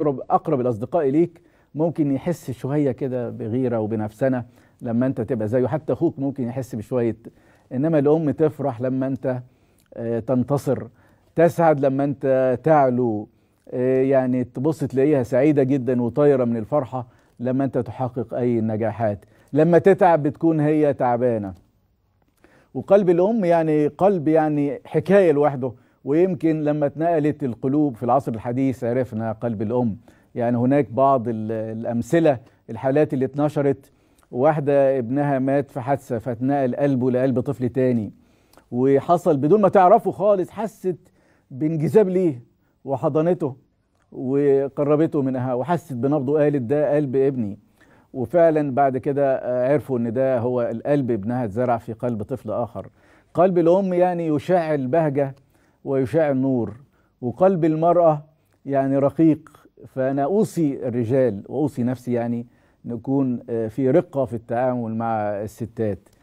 اقرب اقرب الاصدقاء ليك ممكن يحس شويه كده بغيره وبنفسنه لما انت تبقى زيه حتى اخوك ممكن يحس بشويه انما الام تفرح لما انت آه، تنتصر تسعد لما انت تعلو آه، يعني تبص تلاقيها سعيده جدا وطايره من الفرحه لما انت تحقق اي نجاحات لما تتعب بتكون هي تعبانه وقلب الام يعني قلب يعني حكايه لوحده ويمكن لما اتنقلت القلوب في العصر الحديث عرفنا قلب الأم يعني هناك بعض الأمثلة الحالات اللي اتنشرت واحدة ابنها مات في حادثة فاتنقل قلبه لقلب طفل تاني وحصل بدون ما تعرفه خالص حست بانجذاب ليه وحضنته وقربته منها وحست بنبضه قالت ده قلب ابني وفعلا بعد كده عرفوا ان ده هو القلب ابنها اتزرع في قلب طفل اخر قلب الام يعني يشعل بهجه ويشع النور وقلب المرأة يعني رقيق فأنا أوصي الرجال وأوصي نفسي يعني نكون آه، في رقة في التعامل مع الستات